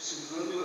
Συγγνώμη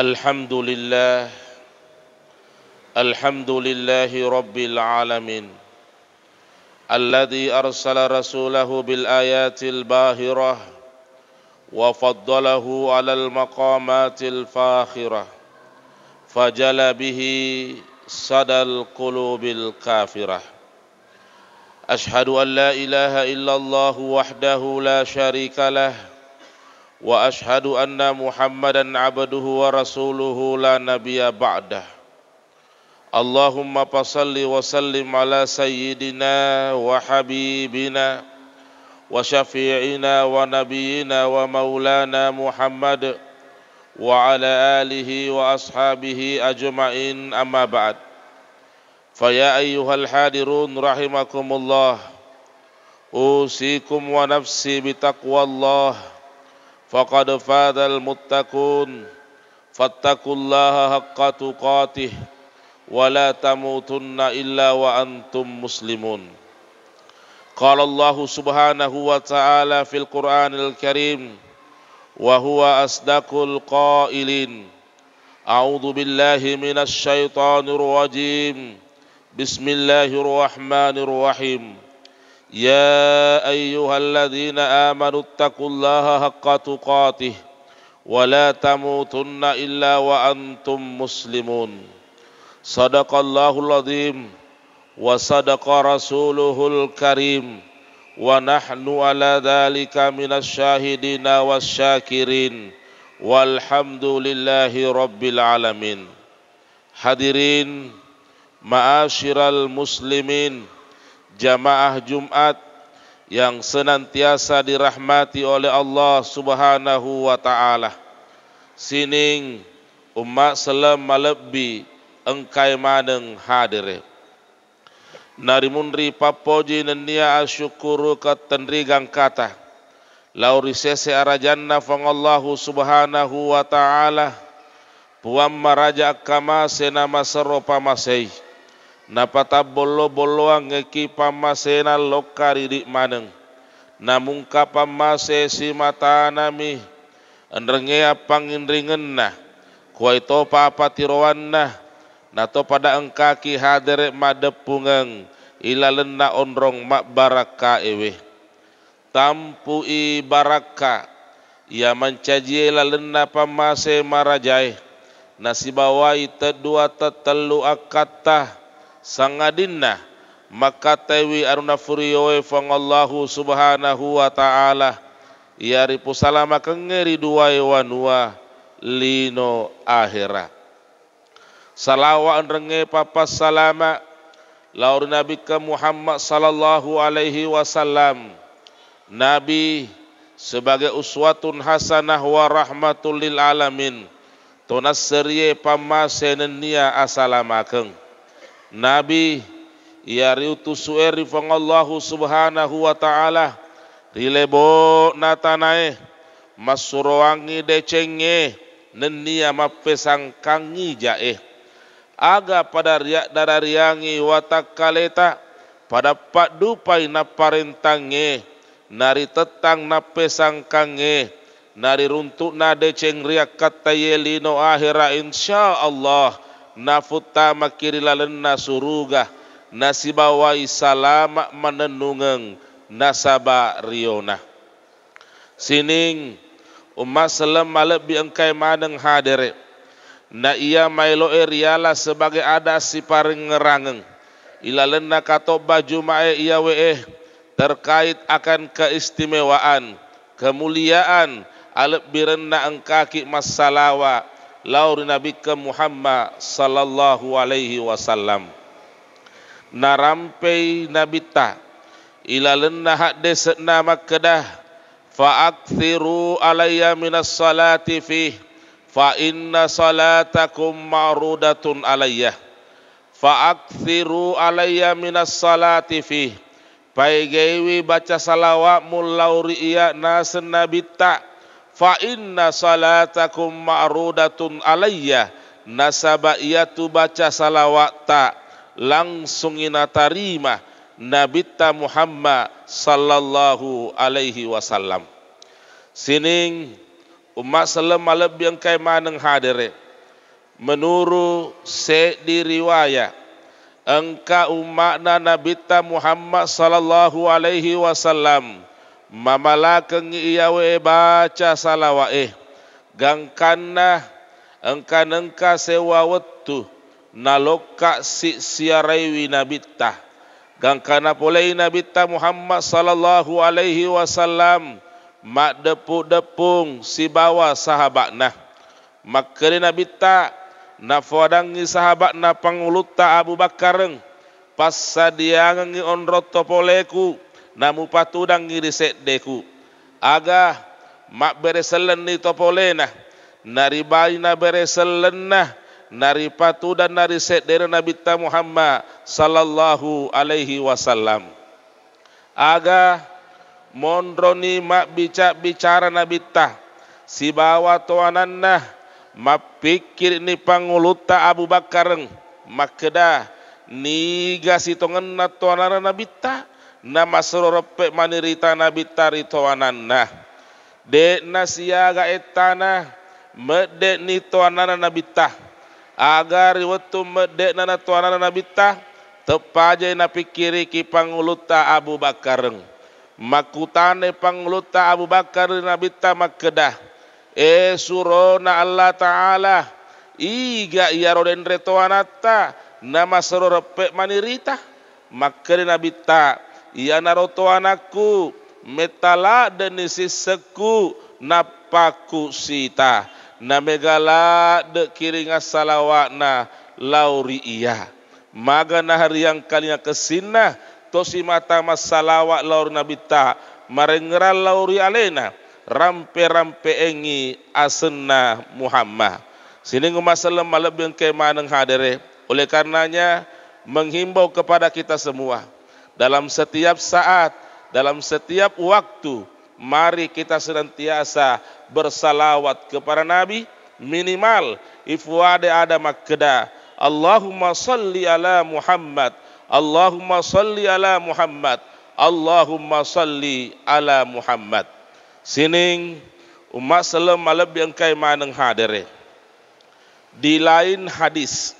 الحمد لله الحمد لله رب العالمين الذي أرسل رسوله بالآيات الباهرة وفضله على المقامات الفاخرة فجل به صدى القلوب الكافرة أشهد أن لا إله إلا الله وحده لا شريك له واشهد ان محمدا عبده ورسوله لا نبي بعده اللهم فصل وسلم على سيدنا وحبيبنا وشفيعنا ونبينا ومولانا محمد وعلى اله واصحابه اجمعين اما بعد فيا ايها الحاضرون رحمكم الله اوصيكم ونفسي بتقوى الله فقد فاز المتقون فاتقوا الله حق تقاته ولا تموتن إلا وأنتم مسلمون قال الله سبحانه وتعالى في القرآن الكريم وهو أصدق القائلين أعوذ بالله من الشيطان الرجيم بسم الله الرحمن الرحيم يا أيها الذين آمنوا اتقوا الله حق تقاته ولا تموتن إلا وأنتم مسلمون صدق الله العظيم وصدق رسوله الكريم ونحن على ذلك من الشاهدين والشاكرين والحمد لله رب العالمين حذرين معاشر المسلمين jamaah Jumat yang senantiasa dirahmati oleh Allah Subhanahu wa taala. Sining umat selam malebi engkai maneng hadir. Nari munri papoji nenia asyukuru katendrigang kata. Lau risese arajanna fang Allah Subhanahu wa taala. Puam maraja kama senama seropa masih napata bollo bollo ngeki pamasena lokari di maneng namung kapamase si mata nami enrenge apanginringen nah kuai to papa tiroan nah nato pada engkaki hadere madepungeng ila lenna onrong mak baraka ewe tampu i baraka ia mencaji ila lenna pamase marajai nasibawai tedua tetelu akatah sangadinna maka tewi aruna furiyoe fang Allahu subhanahu wa ta'ala yari pusalama kengeri duwai wanua lino akhirat salawat renge papa salama laur nabi ke Muhammad sallallahu alaihi wasallam nabi sebagai uswatun hasanah wa rahmatul lil alamin tonas pamasenenia asalamakeng. Nabi Yariutu su'eri fangallahu subhanahu wa ta'ala Rilebo natanae Masuruangi decenge Nenia mapesang kangi jae Aga pada riak darariangi watak kaleta Pada padupai na parentange Nari tetang na pesang kange Nari runtuk na deceng riak kata yelino akhirah insya Allah nafuta makiri lenna surugah nasibawai salama menenungeng nasaba riona sining umat selam malak biengkai maneng hadere na ia mailo eriala sebagai ada si paring ngerangeng ila lenna katob baju mae ia weh terkait akan keistimewaan kemuliaan alak birenna engkaki masalawa lauri Nabi ke Muhammad sallallahu alaihi wasallam. Narampai Nabi ta ila lenna hak desna makkedah fa akthiru alayya minas salati fi fa inna salatakum marudatun alayya fa akthiru alayya minas salati fi Paigewi baca salawat mulauri iya nasen nabi tak fa inna salatakum ma'rudatun alayya nasabaiyatu baca salawat ta langsung ina tarima Nabi ta Muhammad sallallahu alaihi wasallam sining umat salam malab yang kai maneng hadire menuru se di riwayat engka umat Nabi ta Muhammad sallallahu alaihi wasallam mamala keng iawe baca salawat eh gangkana engkan engka sewa wetu naloka si siarewi nabita gangkana pole nabita Muhammad sallallahu alaihi wasallam mak depu depung si bawa sahabat nah makkeri nabita nafodangi sahabat na pangulutta Abu Bakareng pas sadiangi onroto poleku namu patudang ngiri deku. aga mak bereselen ni to nah. nari bai na bereselen na nari patudan nari sedere nabi ta Muhammad sallallahu alaihi wasallam aga monroni mak bicak bicara nabi ta si bawa toananna mak pikir ni pangulutta Abu Bakar makeda niga si tongenna toanana nabi ta nama serope manirita nabi tari tuanan nah de nasiaga etana medek ni tuanan nabi tah agar waktu medek nana tuanan nabi tah tepaje na pikiri ki pangluta Abu Bakar makutane pangluta Abu Bakar nabi tah makedah e surona Allah taala iga ya roden retoanata nama serope manirita makere nabi tah ia naruto anakku metala denisi seku napaku sita namegala de kiringa salawatna lauri ia maga nahari yang kalinya kesina tosi mata mas salawat laur nabita marengra lauri alena rampe rampe engi asenna muhammad sini ngumasalam malam yang kemanang hadere oleh karenanya menghimbau kepada kita semua dalam setiap saat, dalam setiap waktu, mari kita senantiasa bersalawat kepada Nabi minimal ifwade ada makeda. Allahumma salli ala Muhammad. Allahumma salli ala Muhammad. Allahumma salli ala Muhammad. Sining umat selam malam yang kai maneng hadere. Di lain hadis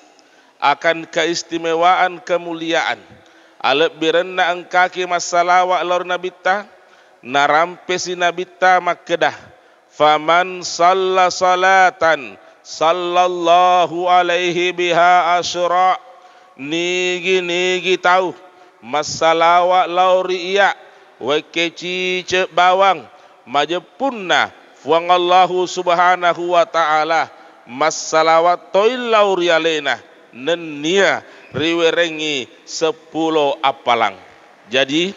akan keistimewaan kemuliaan. Alat birenna angkaki masalawa lor nabita, narampesi nabita makedah. Faman salla salatan, sallallahu alaihi biha asyura. Nigi nigi tahu, masalawa lor iya, wakeci bawang, majepunna, fuang Allahu subhanahu wa ta'ala, masalawa toil lor yalena, nenia riwerengi sepuluh apalang. Jadi,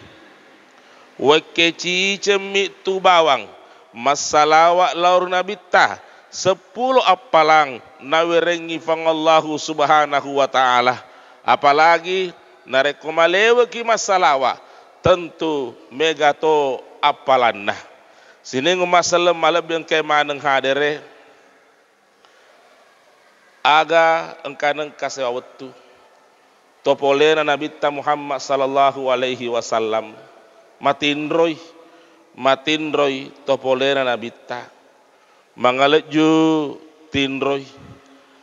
wekeci cemik tu bawang, masalawak laur nabita, sepuluh apalang nawerengi fangallahu subhanahu wa ta'ala. Apalagi, narekumalewa ki masalawak, tentu megato apalannah. Sini ngumasalam malam yang kaya maneng hadereh, aga engkanan kasih awet topolena Nabi ta Muhammad sallallahu alaihi wasallam matin roy matin roy topolena Nabi ta mangaleju tin roy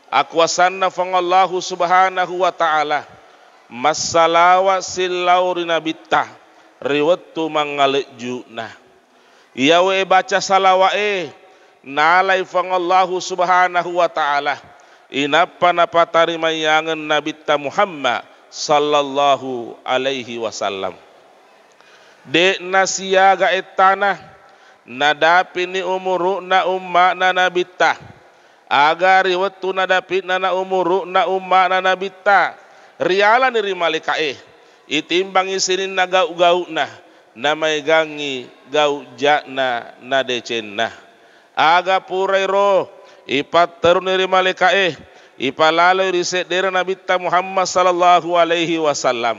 aku asanna fang Allah subhanahu wa taala masalawa silauri Nabi ta tu mangaleju nah. iya baca salawae nalai fang Allah subhanahu wa taala inapa napa tarima yangen Nabi Muhammad sallallahu alaihi wasallam. De nasiaga etana nadapi ni umuru na umma na Nabi Agar iwetu nadapi na na umuru na umma na Nabi Riala niri malikae. Itimbang isinin na gau-gau na. Namai gangi gau jakna na decenna. Aga purai roh ipat terunir malaikat ipalalu riset dera nabi ta Muhammad sallallahu alaihi wasallam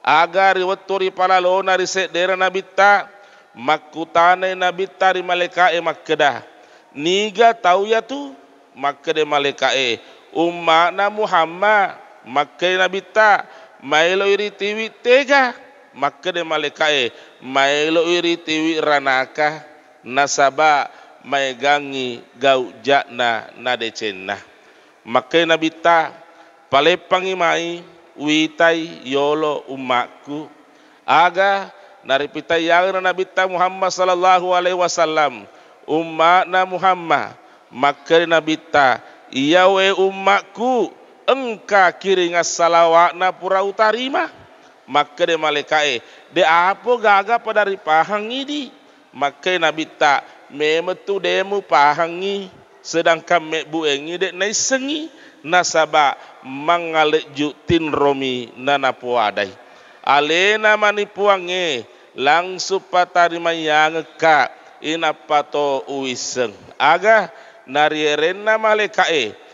agar wetori palalo na riset dera nabi ta makutane nabi ta ri malaikat makkedah niga tau ya tu makkedah malaikat umma na Muhammad makkedah nabi ta mailo iri tiwi tega makkedah malaikat mailo iri tiwi ranaka nasaba mai gangi gau jakna na decenna. Maka Nabi ta palepangi mai witai yolo umatku. Aga naripita yang Nabi ta Muhammad sallallahu alaihi wasallam umat na Muhammad. Maka Nabi ta iya we umatku engka kiringa salawat na pura utarima. Maka de malekae de apo gaga pada ripahang ini. Maka Nabi tak Memetu demu pahangi sedangkan mek buengi dek nai sengi nasaba mangalek jutin romi nana puadai alena mani puange langsung patari mayang ka inapato uiseng Agah nari rena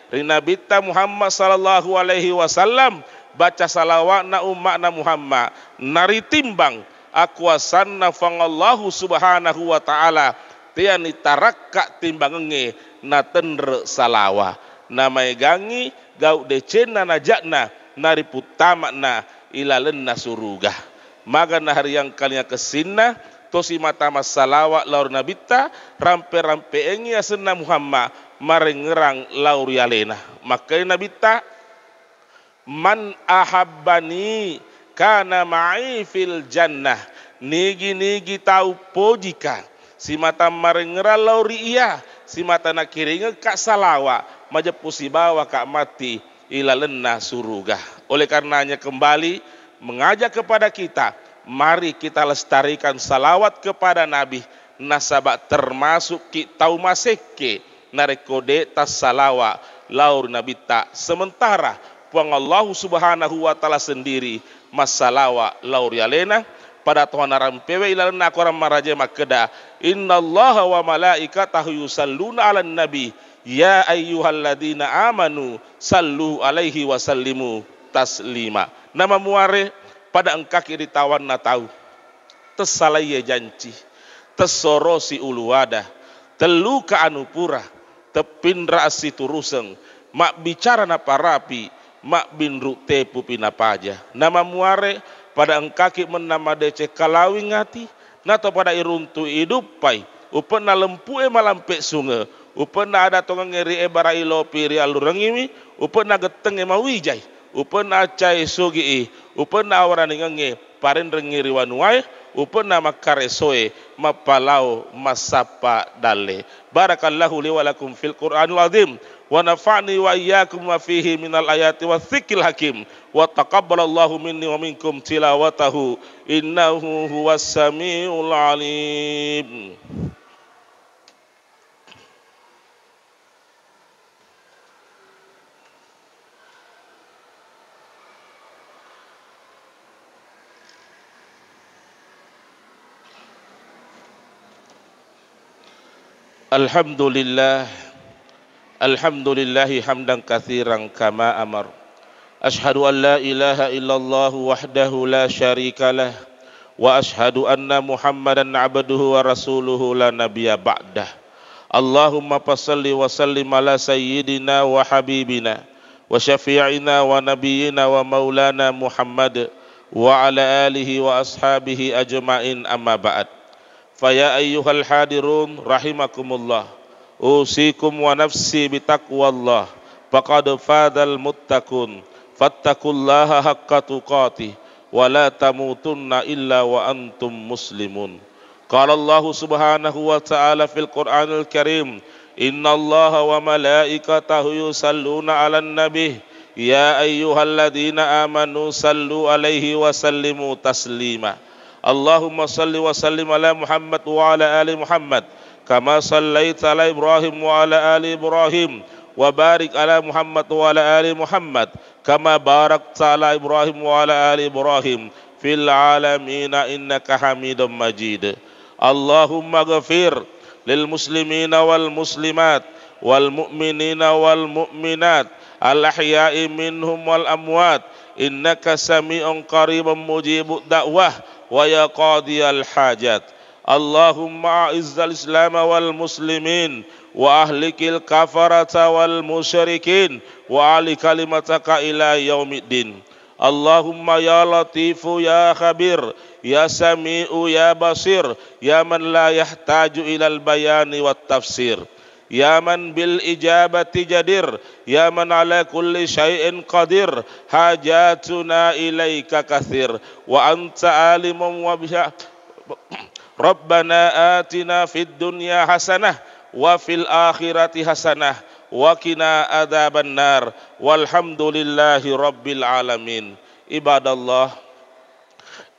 Rina Bita Muhammad sallallahu alaihi wasallam baca salawat na umat na Muhammad nari timbang aku asanna fang subhanahu wa ta'ala tiani taraka timbangengi na tenre salawa. Namai gangi gau decena na jakna nari putama na ilalen na suruga. Maka na hari yang kalinya kesina tosi mata mas masalawa laur nabita rampe rampe engi asena ya Muhammad marengerang laur yalena. Makai nabita man ahabbani kana ma'i fil jannah. Nigi-nigi tahu pojikan si mata marengera lauri ia si mata nak kiringe kak salawa majepusi bawa kak mati ila lena suruga. oleh karenanya kembali mengajak kepada kita mari kita lestarikan salawat kepada nabi nasabak termasuk ki tau maseke narekode tas salawa laur nabi tak sementara puang Allah subhanahu wa ta'ala sendiri masalawa lauri alena. Ya pada Tuhan Aram pewe ilalena aku ramah raja Makeda inna Allah wa malaika tahu yusalluna ala nabi ya ayyuhalladina amanu sallu alaihi wa sallimu taslima nama muare pada engkak kiri tawan na tahu tersalai ya janji tersorosi ulu wadah teluka anupura tepindra si turuseng mak bicara na parapi mak binruk tepu pinapaja nama muare nama muare pada engkaki menama dece kalawi ngati nato pada iruntu hidup pai upena lempu e malampe sunge upena ada tongang ngeri e barai lopi ri alurangiwi upena geteng e mawijai upena cai sugi i upena awaran ngenge parin rengiri wanuai upana makar esoe mapalau masapa dale barakallahu li wa fil Quranul azim wa nafa'ni wa iyyakum ma fihi minal ayati wa thikil hakim wa taqabbalallahu minni wa minkum tilawatahu innahu huwas samiul alim Alhamdulillah Alhamdulillah hamdan kathiran kama amar Ashadu an la ilaha illallah wahdahu la sharika lah Wa ashadu anna muhammadan abduhu wa rasuluhu la nabiya ba'dah Allahumma pasalli wa sallim ala sayyidina wa habibina Wa syafi'ina wa nabiyina wa maulana muhammad Wa ala alihi wa ashabihi ajma'in amma ba'd فيا أيها الحاضرون رحمكم الله أوصيكم ونفسي بتقوى الله فقد فاز المتقون فاتقوا الله حق تقاته ولا تموتن إلا وأنتم مسلمون قال الله سبحانه وتعالى في القرآن الكريم إن الله وملائكته يصلون على النبي يا أيها الذين آمنوا صلوا عليه وسلموا تسليماً اللهم صل وسلم على محمد وعلى آل محمد كما صليت على إبراهيم وعلى آل إبراهيم وبارك على محمد وعلى آل محمد كما باركت على إبراهيم وعلى آل إبراهيم في العالمين إنك حميد مجيد اللهم اغفر للمسلمين والمسلمات والمؤمنين والمؤمنات الأحياء منهم والأموات إنك سميع قريب مجيب الدعوة ويا قاضي الحاجات اللهم أعز الإسلام والمسلمين وأهلك الكفرة والمشركين وأعلي كلمتك إلى يوم الدين اللهم يا لطيف يا خبير يا سميع يا بصير يا من لا يحتاج إلى البيان والتفسير يا من بالإجابة جدير يا من على كل شيء قدير حاجاتنا إليك كثير وأنت عالم وبها ربنا آتنا في الدنيا حسنة وفي الآخرة حسنة وقنا عذاب النار والحمد لله رب العالمين عباد الله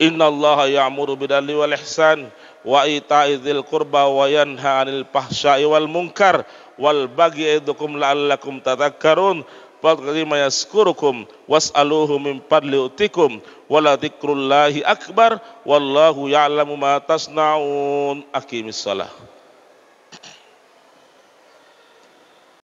إن الله يعمر بالعدل والإحسان wa ita'i dzil qurba wa yanha 'anil fahsya'i wal munkar wal baghi idukum la'allakum tadhakkarun fadhkurima yaskurukum was'aluhu min fadli utikum wala dzikrullahi akbar wallahu ya'lamu ma tasna'un aqimissalah